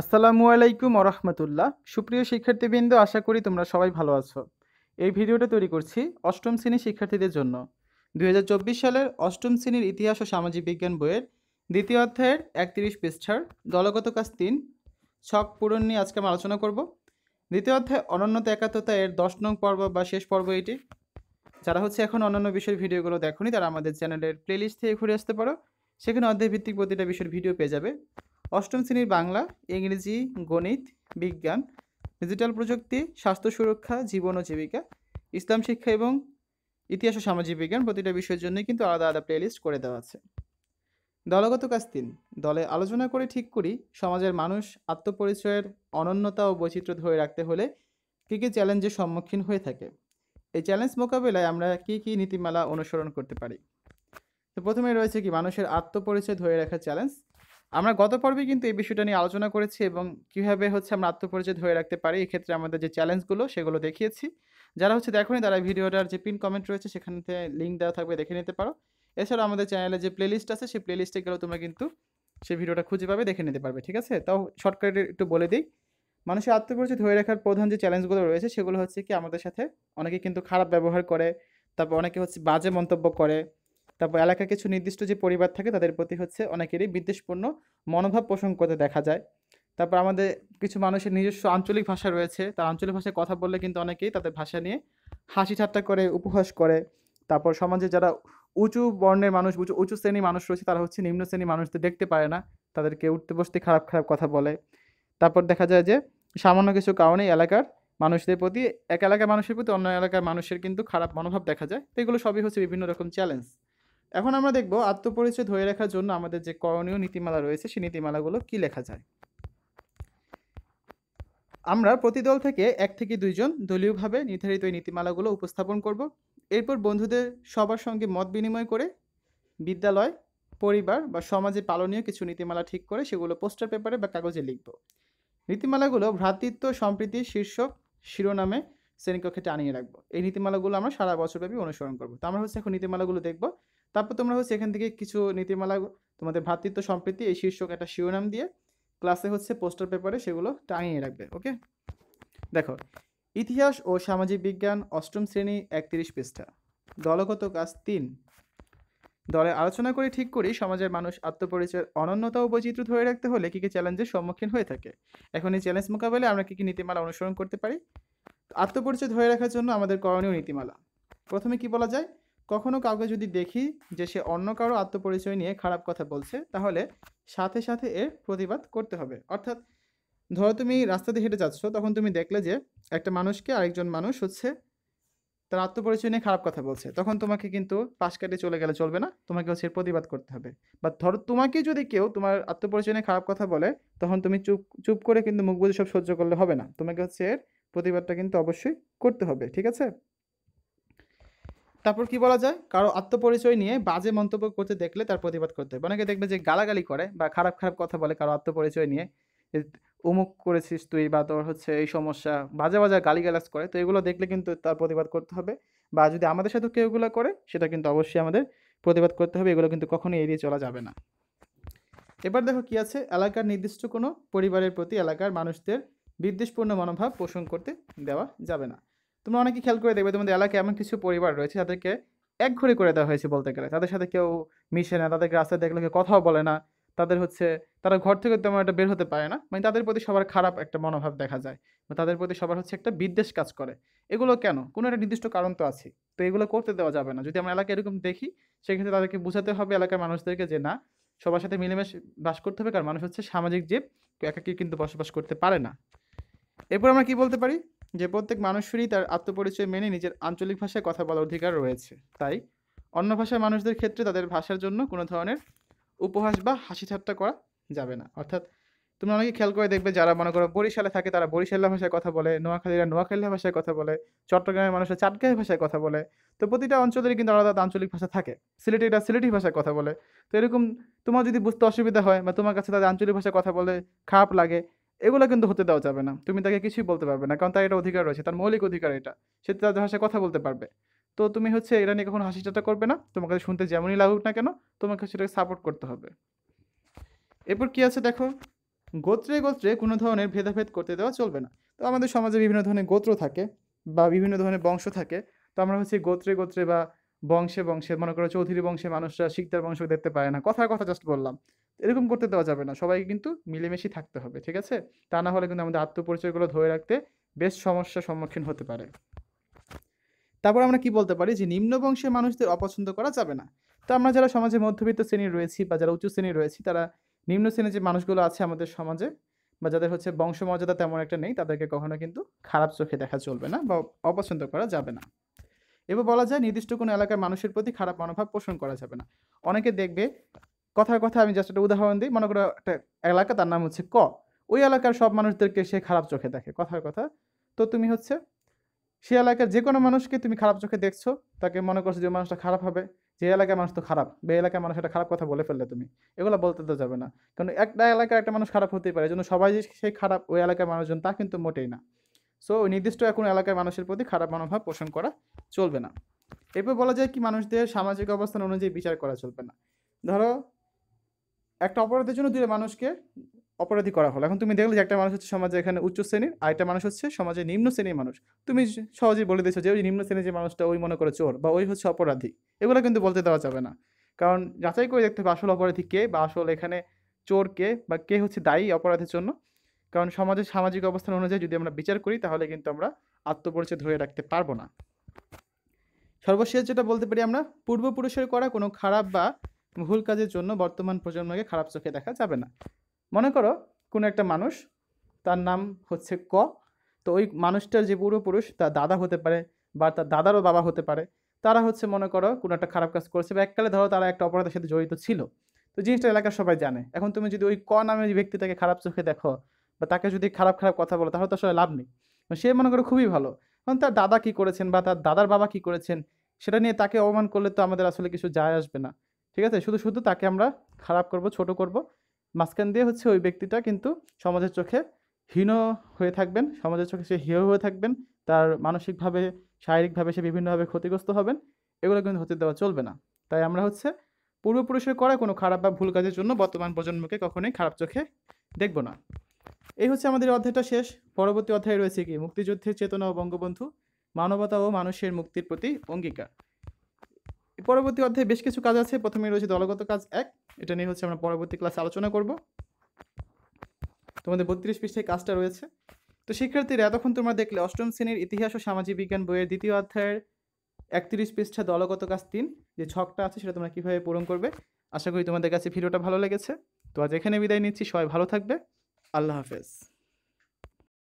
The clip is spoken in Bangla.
আসসালামু আলাইকুম ওরহমতুল্লাহ সুপ্রিয় শিক্ষার্থীবৃন্দ আশা করি তোমরা সবাই ভালো আছো এই ভিডিওটা তৈরি করছি অষ্টম শ্রেণীর শিক্ষার্থীদের জন্য দুই সালের অষ্টম শ্রেণীর ইতিহাস ও সামাজিক বিজ্ঞান বইয়ের দ্বিতীয় অধ্যায়ের একত্রিশ পৃষ্ঠার দলগত কাজ তিন ছক পূরণ নিয়ে আজকে আমরা আলোচনা করব দ্বিতীয় অধ্যায় অনন্যত একাত্মতা এর দশ নং পর্ব বা শেষ পর্ব এটি যারা হচ্ছে এখন অন্যান্য বিষয়ের ভিডিওগুলো দেখনি তারা আমাদের চ্যানেলের প্লেলিস্ট থেকে ঘুরে আসতে পারো সেখানে ভিত্তিক প্রতিটা বিষয়ের ভিডিও পেয়ে যাবে অষ্টম শ্রেণীর বাংলা ইংরেজি গণিত বিজ্ঞান ডিজিটাল প্রযুক্তি স্বাস্থ্য সুরক্ষা জীবন ও জীবিকা ইসলাম শিক্ষা এবং ইতিহাস ও সামাজিক বিজ্ঞান প্রতিটা বিষয়ের জন্যই কিন্তু আলাদা আলাদা প্লেলিস্ট করে দেওয়া আছে দলগত কাজ তিন দলে আলোচনা করে ঠিক করি সমাজের মানুষ আত্মপরিচয়ের অনন্যতা ও বৈচিত্র্য ধরে রাখতে হলে কী কী চ্যালেঞ্জের সম্মুখীন হয়ে থাকে এই চ্যালেঞ্জ মোকাবেলায় আমরা কী কী নীতিমালা অনুসরণ করতে পারি তো প্রথমে রয়েছে কি মানুষের আত্মপরিচয় ধরে রাখার চ্যালেঞ্জ আমরা গত পর্বে কিন্তু এই বিষয়টা নিয়ে আলোচনা করেছি এবং কীভাবে হচ্ছে আমরা আত্মপরিচয় ধরে রাখতে পারি এক্ষেত্রে আমাদের যে চ্যালেঞ্জগুলো সেগুলো দেখিয়েছি যারা হচ্ছে দেখোনি তারা ভিডিওটার যে পিন কমেন্ট রয়েছে সেখান থেকে লিঙ্ক দেওয়া থাকবে দেখে নিতে পারো এছাড়াও আমাদের চ্যানেলে যে প্লেলিস্ট আছে সেই প্লেলিস্টে গেলেও তোমরা কিন্তু সেই ভিডিওটা খুঁজে পাবে দেখে নিতে পারবে ঠিক আছে তাও শর্টকাটে একটু বলে দিই মানুষের আত্মপরিচয় ধরে রাখার প্রধান যে চ্যালেঞ্জগুলো রয়েছে সেগুলো হচ্ছে কি আমাদের সাথে অনেকে কিন্তু খারাপ ব্যবহার করে তারপর অনেকে হচ্ছে বাজে মন্তব্য করে তারপর এলাকার কিছু নির্দিষ্ট যে পরিবার থাকে তাদের প্রতি হচ্ছে অনেকেরই বিদ্বেষপূর্ণ মনোভাব পোষণ করতে দেখা যায় তারপর আমাদের কিছু মানুষের নিজস্ব আঞ্চলিক ভাষা রয়েছে তার আঞ্চলিক ভাষায় কথা বললে কিন্তু অনেকেই তাদের ভাষা নিয়ে হাসি ঠাট্টা করে উপহাস করে তারপর সমাজে যারা উঁচু বর্ণের মানুষ উঁচু উঁচু শ্রেণীর মানুষ রয়েছে তারা হচ্ছে নিম্ন শ্রেণীর মানুষদের দেখতে পারে না তাদেরকে উঠতে বসতে খারাপ খারাপ কথা বলে তারপর দেখা যায় যে সামান্য কিছু কারণে এলাকার মানুষদের প্রতি এক এলাকার মানুষের প্রতি অন্য এলাকার মানুষের কিন্তু খারাপ মনোভাব দেখা যায় তো এগুলো সবই হচ্ছে বিভিন্ন রকম চ্যালেঞ্জ এখন আমরা দেখব আত্মপরিচয় ধরে রাখার জন্য আমাদের যে করণীয় নীতিমালা রয়েছে সেই নীতিমালাগুলো কি লেখা যায় আমরা প্রতি দল থেকে এক থেকে দুইজন দলীয়ভাবে নির্ধারিত এই নীতিমালাগুলো উপস্থাপন করব এরপর বন্ধুদের সবার সঙ্গে মত বিনিময় করে বিদ্যালয় পরিবার বা সমাজে পালনীয় কিছু নীতিমালা ঠিক করে সেগুলো পোস্টার পেপারে বা কাগজে লিখব নীতিমালাগুলো ভ্রাতৃত্ব সম্প্রীতি শীর্ষক শিরোনামে শ্রেণীকক্ষে টানিয়ে রাখবো এই নীতিমালাগুলো আমরা সারা বছরব্যাপী অনুসরণ করবো তো আমরা হচ্ছে এখন নীতিমালাগুলো দেখবো তারপর তোমরা হচ্ছে এখান থেকে কিছু নীতিমালা তোমাদের ভ্রাতৃত্ব সম্প্রীতি এই শীর্ষক একটা শিরোনাম দিয়ে ক্লাসে হচ্ছে পোস্টার পেপারে সেগুলো টাঙিয়ে রাখবে ওকে দেখো ইতিহাস ও সামাজিক বিজ্ঞান অষ্টম শ্রেণী একত্রিশ পৃষ্ঠা দলগত কাজ তিন দলে আলোচনা করে ঠিক করি সমাজের মানুষ আত্মপরিচয়ের অনন্যতা ও বৈচিত্র্য ধরে রাখতে হলে কী কী চ্যালেঞ্জের সম্মুখীন হয়ে থাকে এখন এই চ্যালেঞ্জ মোকাবেলায় আমরা কী কী নীতিমালা অনুসরণ করতে পারি আত্মপরিচয় ধরে রাখার জন্য আমাদের করণীয় নীতিমালা প্রথমে কি বলা যায় কখনো কাউকে যদি দেখি যে সে অন্য কারো আত্মপরিচয় নিয়ে খারাপ কথা বলছে তাহলে সাথে সাথে এর প্রতিবাদ করতে হবে অর্থাৎ ধরো তুমি রাস্তাতে হেঁটে যাচ্ছ তখন তুমি দেখলে যে একটা মানুষকে আরেকজন মানুষ হচ্ছে তার আত্মপরিচয় নিয়ে খারাপ কথা বলছে তখন তোমাকে কিন্তু পাশ কাটে চলে গেলে চলবে না তোমাকে হচ্ছে প্রতিবাদ করতে হবে বা ধরো তোমাকে যদি কেউ তোমার আত্মপরিচয় নিয়ে খারাপ কথা বলে তখন তুমি চুপ চুপ করে কিন্তু মুখ বুঝে সব সহ্য করলে হবে না তোমাকে হচ্ছে এর প্রতিবাদটা কিন্তু অবশ্যই করতে হবে ঠিক আছে তারপর কি বলা যায় কারো আত্মপরিচয় নিয়ে বাজে মন্তব্য করতে দেখলে তার প্রতিবাদ করতে হবে অনেকে দেখবে যে গালাগালি করে বা খারাপ খারাপ কথা বলে কারো আত্মপরিচয় নিয়ে অমুক করেছিস তুই বা তোর হচ্ছে এই সমস্যা বাজে বাজে গালিগালাজ করে তো এগুলো দেখলে কিন্তু তার প্রতিবাদ করতে হবে বা যদি আমাদের সাথে কেউ এগুলো করে সেটা কিন্তু অবশ্যই আমাদের প্রতিবাদ করতে হবে এগুলো কিন্তু কখনোই এড়িয়ে চলা যাবে না এবার দেখো কি আছে এলাকার নির্দিষ্ট কোনো পরিবারের প্রতি এলাকার মানুষদের বিদ্বেষপূর্ণ মনোভাব পোষণ করতে দেওয়া যাবে না তোমরা অনেকে খেয়াল করে দেখবে তোমাদের এলাকায় এমন কিছু পরিবার রয়েছে তাদেরকে একঘরে করে দেওয়া হয়েছে বলতে গেলে তাদের সাথে কেউ মিশে না তাদেরকে রাস্তায় দেখলে কেউ কথাও বলে না তাদের হচ্ছে তারা ঘর থেকে তেমন একটা বের হতে পারে না মানে তাদের প্রতি সবার খারাপ একটা মনোভাব দেখা যায় বা তাদের প্রতি সবার হচ্ছে একটা বিদ্বেষ কাজ করে এগুলো কেন কোনো একটা নির্দিষ্ট কারণ তো আছে তো এগুলো করতে দেওয়া যাবে না যদি আমরা এলাকায় এরকম দেখি সেক্ষেত্রে তাদেরকে বোঝাতে হবে এলাকার মানুষদেরকে যে না সবার সাথে মিলেমিশে বাস করতে হবে কারণ মানুষ হচ্ছে সামাজিক জীব একাকি কিন্তু বসবাস করতে পারে না এরপর আমরা কি বলতে পারি যে প্রত্যেক মানুষেরই তার আত্মপরিচয় মেনে নিজের আঞ্চলিক ভাষায় কথা বলার অধিকার রয়েছে তাই অন্য ভাষার মানুষদের ক্ষেত্রে তাদের ভাষার জন্য কোনো ধরনের উপহাস বা হাসি ঠাট্টা করা যাবে না অর্থাৎ তুমি অনেকে খেয়াল করে দেখবে যারা মনে করো বরিশালে থাকে তারা বরিশাল্লা ভাষায় কথা বলে নোয়াখালীরা নোয়াখালী ভাষায় কথা বলে চট্টগ্রামের মানুষরা চাটগাঁয় ভাষায় কথা বলে তো প্রতিটা অঞ্চলেরই কিন্তু আলাদা আঞ্চলিক ভাষা থাকে এটা সিলেটি ভাষায় কথা বলে তো এরকম তোমার যদি বুঝতে অসুবিধা হয় বা তোমার কাছে তাদের আঞ্চলিক ভাষায় কথা বলে খারাপ লাগে এগুলো কিন্তু হতে দেওয়া যাবে না তুমি তাকে কিছুই বলতে পারবে না কারণ তার এটা অধিকার রয়েছে তার মৌলিক অধিকার এটা সে তাদের ভাষায় কথা বলতে পারবে তো তুমি হচ্ছে এটা নিয়ে কখনো হাসি করবে না তোমাকে শুনতে যেমনই লাগুক না কেন তোমাকে সেটাকে সাপোর্ট করতে হবে এরপর কি আছে দেখো গোত্রে গোত্রে কোনো ধরনের ভেদাভেদ করতে দেওয়া চলবে না তো আমাদের সমাজে বিভিন্ন ধরনের গোত্র থাকে বা বিভিন্ন ধরনের বংশ থাকে তো আমরা হচ্ছে গোত্রে গোত্রে বা বংশে বংশে মনে করো চৌধুরী বংশে মানুষরা শিকদার বংশ দেখতে পায় না কথার কথা জাস্ট বললাম এরকম করতে দেওয়া যাবে না সবাইকে কিন্তু মিলেমিশে থাকতে হবে ঠিক আছে তা না হলে কিন্তু আমাদের আত্মপরিচয়গুলো ধরে রাখতে বেশ সমস্যার সম্মুখীন হতে পারে তারপর আমরা কি বলতে পারি যে নিম্ন বংশের মানুষদের অপছন্দ করা যাবে না তো আমরা যারা সমাজে মধ্যবিত্ত শ্রেণীর রয়েছি বা যারা উঁচু শ্রেণীর রয়েছি তারা নিম্ন শ্রেণীর যে মানুষগুলো আছে আমাদের সমাজে বা যাদের হচ্ছে বংশমর্যাদা তেমন একটা নেই তাদেরকে কখনো কিন্তু খারাপ চোখে দেখা চলবে না বা অপছন্দ করা যাবে না এবার বলা যায় নির্দিষ্ট কোনো এলাকার মানুষের প্রতি খারাপ মনোভাব পোষণ করা যাবে না অনেকে দেখবে কথার কথা আমি জাস্ট একটা উদাহরণ দিই মনে করো একটা এলাকা তার নাম হচ্ছে ক ওই এলাকার সব মানুষদেরকে সে খারাপ চোখে দেখে কথার কথা তো তুমি হচ্ছে সে এলাকার যে কোনো মানুষকে তুমি খারাপ চোখে দেখছো তাকে মনে করছো যে মানুষটা খারাপ হবে যে এলাকার মানুষ তো খারাপ বে এলাকার মানুষ একটা খারাপ কথা বলে ফেললে তুমি এগুলো বলতে তো যাবে না কারণ একটা এলাকার একটা মানুষ খারাপ হতেই পারে জন্য সবাই যে সেই খারাপ ওই এলাকার মানুষজন তা কিন্তু মোটেই না সো নির্দিষ্ট এখন এলাকার মানুষের প্রতি খারাপ মনোভাব পোষণ করা চলবে না এরপর বলা যায় কি মানুষদের সামাজিক অবস্থান অনুযায়ী বিচার করা চলবে না ধরো একটা অপরাধের জন্য দুটো মানুষকে অপরাধী করা হলো এখন তুমি দেখলে যে একটা মানুষ হচ্ছে সমাজে এখানে উচ্চ শ্রেণীর আর একটা মানুষ হচ্ছে সমাজে নিম্ন শ্রেণীর মানুষ তুমি সহজেই বলে দিয়েছো যে ওই নিম্ন শ্রেণীর যে মানুষটা ওই মনে করে চোর বা ওই হচ্ছে অপরাধী এগুলো কিন্তু বলতে দেওয়া যাবে না কারণ যাচাই করে দেখতে হবে আসল অপরাধী কে বা আসল এখানে চোর কে বা কে হচ্ছে দায়ী অপরাধের জন্য কারণ সমাজের সামাজিক অবস্থান অনুযায়ী যদি আমরা বিচার করি তাহলে কিন্তু আমরা আত্মপরিচয় ধরে রাখতে পারবো না সর্বশেষ যেটা বলতে পারি আমরা পূর্বপুরুষের করা কোনো খারাপ বা ভুল কাজের জন্য বর্তমান প্রজন্মকে খারাপ চোখে দেখা যাবে না মনে করো কোনো একটা মানুষ তার নাম হচ্ছে ক তো ওই মানুষটার যে পূর্বপুরুষ তার দাদা হতে পারে বা তার দাদারও বাবা হতে পারে তারা হচ্ছে মনে করো কোনো একটা খারাপ কাজ করেছে বা এককালে ধরো তারা একটা অপরাধের সাথে জড়িত ছিল তো জিনিসটা এলাকার সবাই জানে এখন তুমি যদি ওই ক নামের ব্যক্তিটাকে খারাপ চোখে দেখো বা তাকে যদি খারাপ খারাপ কথা বলো তাহলে তো সবাই লাভ নেই সে মনে করো খুবই ভালো কারণ তার দাদা কী করেছেন বা তার দাদার বাবা কী করেছেন সেটা নিয়ে তাকে অপমান করলে তো আমাদের আসলে কিছু যায় আসবে না ঠিক আছে শুধু শুধু তাকে আমরা খারাপ করব ছোট করব মাঝখান দিয়ে হচ্ছে ওই ব্যক্তিটা কিন্তু সমাজের চোখে হীন হয়ে থাকবেন সমাজের চোখে সে হেয় হয়ে থাকবেন তার মানসিকভাবে শারীরিকভাবে সে বিভিন্নভাবে ক্ষতিগ্রস্ত হবেন এগুলো কিন্তু হতে দেওয়া চলবে না তাই আমরা হচ্ছে পূর্বপুরুষের করা কোনো খারাপ বা ভুল কাজের জন্য বর্তমান প্রজন্মকে কখনোই খারাপ চোখে দেখব না এই হচ্ছে আমাদের অধ্যায়টা শেষ পরবর্তী অধ্যায়ে রয়েছে কি মুক্তিযুদ্ধের চেতনা ও বঙ্গবন্ধু মানবতা ও মানুষের মুক্তির প্রতি অঙ্গীকার পরবর্তী অধ্যায়ে বেশ কিছু কাজ আছে প্রথমে রয়েছে দলগত কাজ এক এটা নিয়ে হচ্ছে আমরা পরবর্তী ক্লাসে আলোচনা করব তোমাদের বত্রিশ পৃষ্ঠায় কাজটা রয়েছে তো শিক্ষার্থীরা এতক্ষণ তোমরা দেখলে অষ্টম শ্রেণীর ইতিহাস ও সামাজিক বিজ্ঞান বইয়ের দ্বিতীয় অধ্যায়ের একত্রিশ পৃষ্ঠা দলগত কাজ তিন যে ছকটা আছে সেটা তোমরা কীভাবে পূরণ করবে আশা করি তোমাদের কাছে ভিডিওটা ভালো লেগেছে তো আজ এখানে বিদায় নিচ্ছি সবাই ভালো থাকবে আল্লাহ হাফেজ